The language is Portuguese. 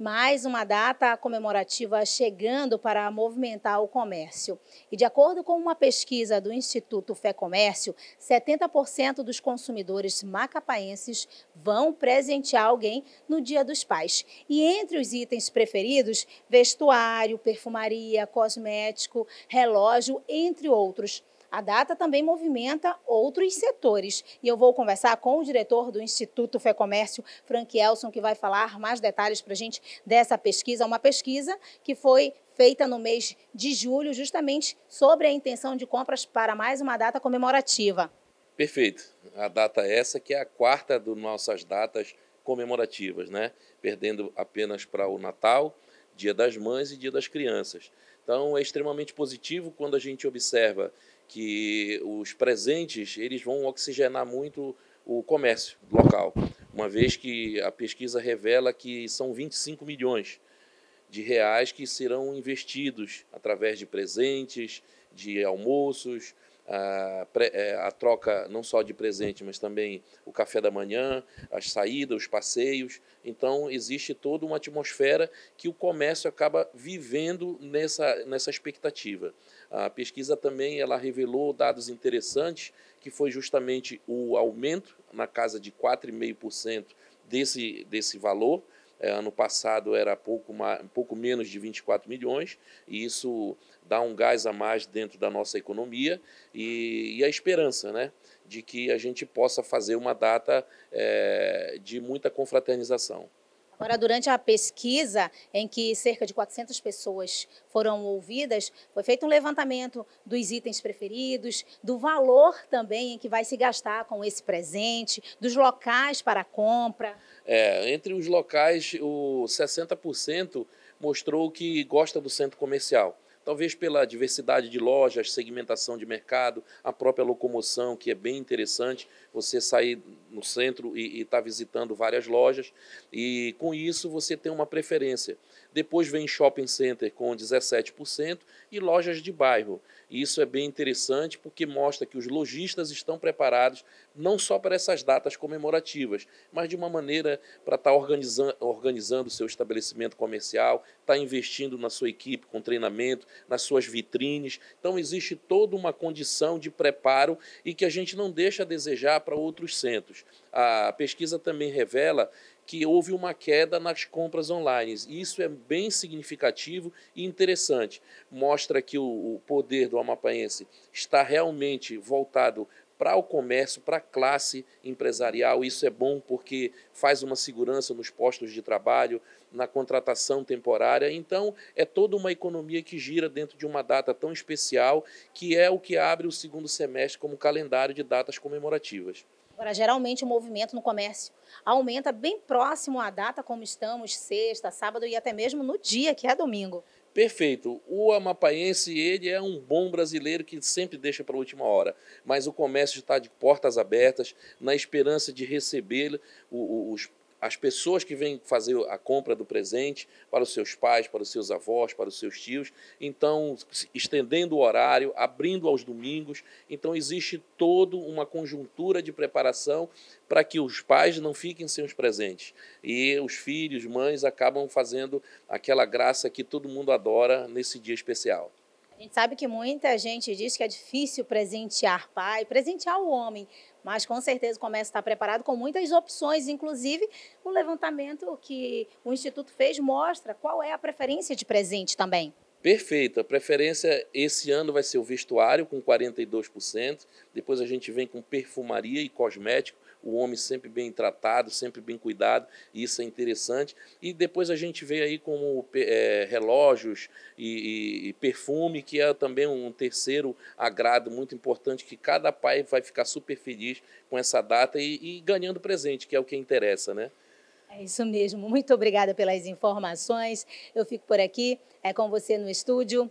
mais uma data comemorativa chegando para movimentar o comércio. E de acordo com uma pesquisa do Instituto Fé Comércio, 70% dos consumidores macapaenses vão presentear alguém no Dia dos Pais. E entre os itens preferidos, vestuário, perfumaria, cosmético, relógio, entre outros. A data também movimenta outros setores. E eu vou conversar com o diretor do Instituto Fé Comércio, Frank Elson, que vai falar mais detalhes para a gente dessa pesquisa. Uma pesquisa que foi feita no mês de julho, justamente sobre a intenção de compras para mais uma data comemorativa. Perfeito. A data é essa que é a quarta das nossas datas comemorativas, né? Perdendo apenas para o Natal, Dia das Mães e Dia das Crianças. Então é extremamente positivo quando a gente observa que os presentes eles vão oxigenar muito o comércio local, uma vez que a pesquisa revela que são 25 milhões de reais que serão investidos através de presentes, de almoços, a, é, a, troca não só de presente, mas também o café da manhã, as saídas, os passeios. Então, existe toda uma atmosfera que o comércio acaba vivendo nessa, nessa expectativa. A pesquisa também ela revelou dados interessantes, que foi justamente o aumento na casa de 4,5% desse, desse valor, é, ano passado era pouco, mais, pouco menos de 24 milhões, e isso dá um gás a mais dentro da nossa economia e, e a esperança, né? De que a gente possa fazer uma data é, de muita confraternização. Ora, durante a pesquisa, em que cerca de 400 pessoas foram ouvidas, foi feito um levantamento dos itens preferidos, do valor também em que vai se gastar com esse presente, dos locais para compra. É, entre os locais, o 60% mostrou que gosta do centro comercial talvez pela diversidade de lojas, segmentação de mercado, a própria locomoção, que é bem interessante, você sair no centro e está visitando várias lojas. E com isso você tem uma preferência. Depois vem shopping center com 17% e lojas de bairro. E isso é bem interessante porque mostra que os lojistas estão preparados não só para essas datas comemorativas, mas de uma maneira para estar tá organizando, organizando seu estabelecimento comercial, estar tá investindo na sua equipe com treinamento, nas suas vitrines. Então existe toda uma condição de preparo e que a gente não deixa a desejar para outros centros anos. A pesquisa também revela que houve uma queda nas compras online. Isso é bem significativo e interessante. Mostra que o, poder do amapaense está realmente voltado para o comércio, para a classe empresarial. Isso é bom porque faz uma segurança nos postos de trabalho, na contratação temporária. Então, é toda uma economia que gira dentro de uma data tão especial, que é o que abre o segundo semestre como calendário de datas comemorativas. Agora, geralmente o movimento no comércio aumenta bem próximo à data como estamos, sexta, sábado e até mesmo no dia, que é domingo. Perfeito. O amapaense, ele é um bom brasileiro que sempre deixa para a última hora. Mas o comércio está de portas abertas, na esperança de receber os as pessoas que vêm fazer a compra do presente para os seus pais, para os seus avós, para os seus tios, então estendendo o horário, abrindo aos domingos, então existe toda uma conjuntura de preparação para que os pais não fiquem sem os presentes e os filhos, mães acabam fazendo aquela graça que todo mundo adora nesse dia especial. A gente sabe que muita gente diz que é difícil presentear pai, presentear o homem, mas com certeza começa a estar preparado com muitas opções, inclusive o levantamento que o Instituto fez mostra qual é a preferência de presente também. Perfeita. Preferência esse ano vai ser o vestuário com 42%. Depois a gente vem com perfumaria e cosmético. O homem sempre bem tratado, sempre bem cuidado, isso é interessante. E depois a gente vê aí como é, relógios e, e, e, perfume, que é também um terceiro agrado muito importante, que cada pai vai ficar super feliz com essa data e, e ganhando presente, que é o que interessa, né? É isso mesmo. Muito obrigada pelas informações. Eu fico por aqui, é com você no estúdio.